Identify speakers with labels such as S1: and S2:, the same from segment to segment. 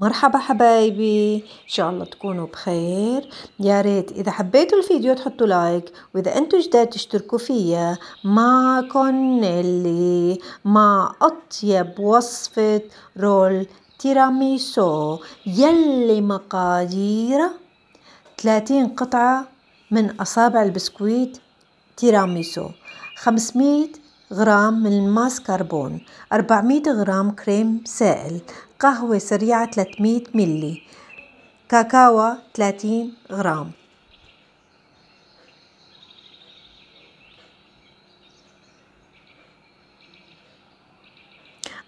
S1: مرحبا حبايبي ان شاء الله تكونوا بخير يا ريت اذا حبيتوا الفيديو تحطوا لايك واذا انتم جداد تشتركوا فيا معكم نيلي مع اطيب وصفة رول تيراميسو يلي مقادير 30 قطعة من اصابع البسكويت تيراميسو 500 غرام من الماسكربون 400 غرام كريم سائل قهوة سريعة 300 ملي كاكاوا 30 غرام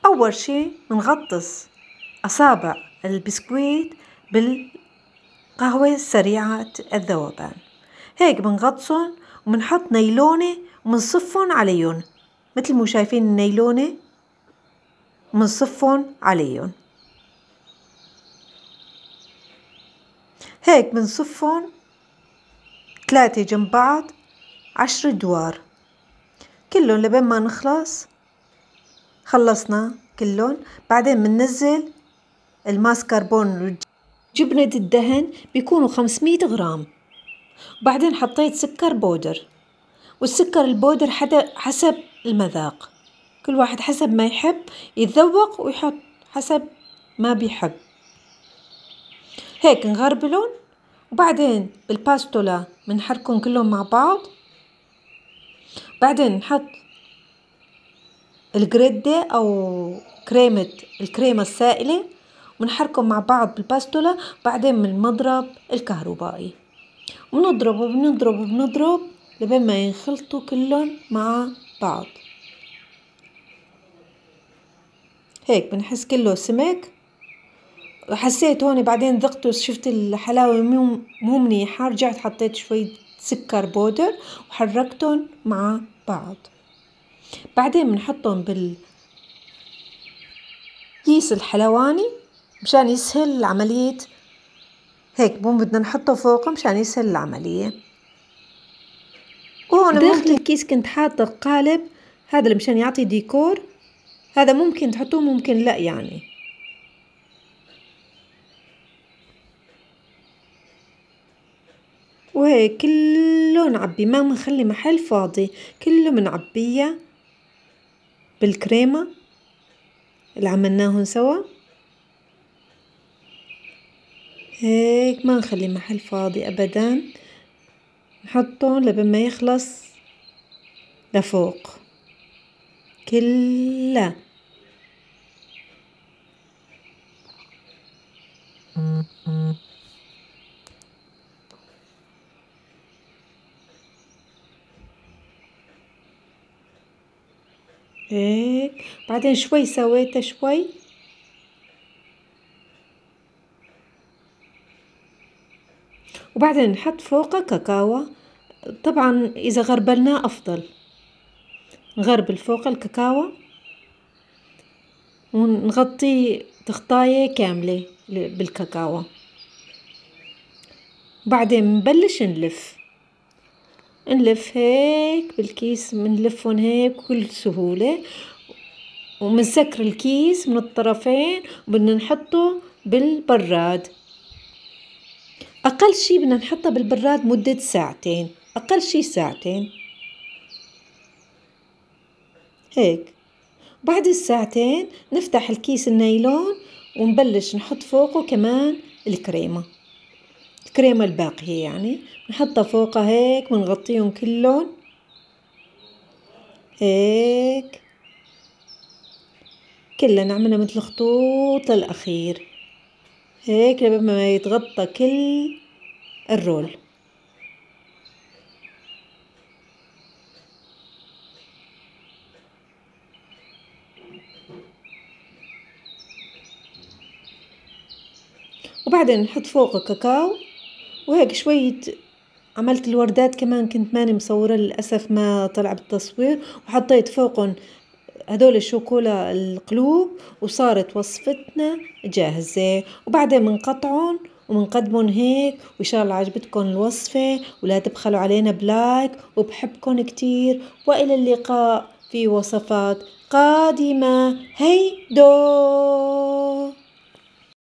S1: أول شيء منغطس أصابع البسكويت بالقهوة سريعة الذوبان هيك بنغطسهم ومنحط نيلونة ومنصفهم عليهم مثل ما شايفين النيلونة منصفهم عليهم هيك منصفهم ثلاثة جنب بعض عشر دوار كلهم لبين ما نخلص خلصنا كلهم بعدين مننزل الماسكربون جبنة الدهن بيكونوا 500 غرام وبعدين حطيت سكر بودر والسكر البودر حسب المذاق كل واحد حسب ما يحب يتذوق ويحط حسب ما بيحب هيك نغربلون وبعدين بالباستولا بنحركهم كلهم مع بعض بعدين نحط الجريدة أو كريمة الكريمة السائلة ونحركهم مع بعض بالباستولا بعدين من المضرب الكهربائي ونضرب وبنضرب وبنضرب لبين ما ينخلطوا كلهم مع بعض هيك بنحس كله سمك حسيت هون بعدين ذقته شفت الحلاوة مو مو منيحة رجعت حطيت شوية سكر بودر وحركتهم مع بعض بعدين بنحطهم بال كيس الحلواني مشان يسهل عملية هيك مو بدنا نحطه فوق مشان يسهل العملية هون داخل الكيس كنت حاطه قالب هذا اللي مشان يعطي ديكور هذا ممكن تحطوه ممكن لا يعني وهيك كله نعبي ما بنخلي محل فاضي كله بنعبيه بالكريمة اللي عملناهن سوا هيك ما نخلي محل فاضي أبداً نحطهم لبين ما يخلص لفوق كلا هيك بعدين شوي سويته شوي وبعدين نحط فوقها كاكاو طبعا إذا غربلناه أفضل نغربل فوق الكاكاو ونغطي تغطاية كاملة بالكاكاو بعدين نبلش نلف نلف هيك بالكيس بنلفهم هيك بكل سهولة ومنسكر الكيس من الطرفين وبدنا نحطه بالبراد أقل شي بدنا نحطه بالبراد مدة ساعتين أقل شي ساعتين هيك بعد الساعتين نفتح الكيس النايلون ونبلش نحط فوقه كمان الكريمة الكريمة الباقية يعني نحطها فوقها هيك ونغطيهم كلهم هيك كلها نعملها مثل الخطوط الأخير هيك لما يتغطى كل الرول وبعدين نحط فوق كاكاو وهيك شوية عملت الوردات كمان كنت ماني مصورة للأسف ما طلع بالتصوير وحطيت فوقهم هدول الشوكولا القلوب وصارت وصفتنا جاهزة وبعدين بنقطعهم وبنقدمهم هيك وإن شاء الله عجبتكم الوصفة ولا تبخلوا علينا بلايك وبحبكم كتير وإلى اللقاء في وصفات قادمة هيدو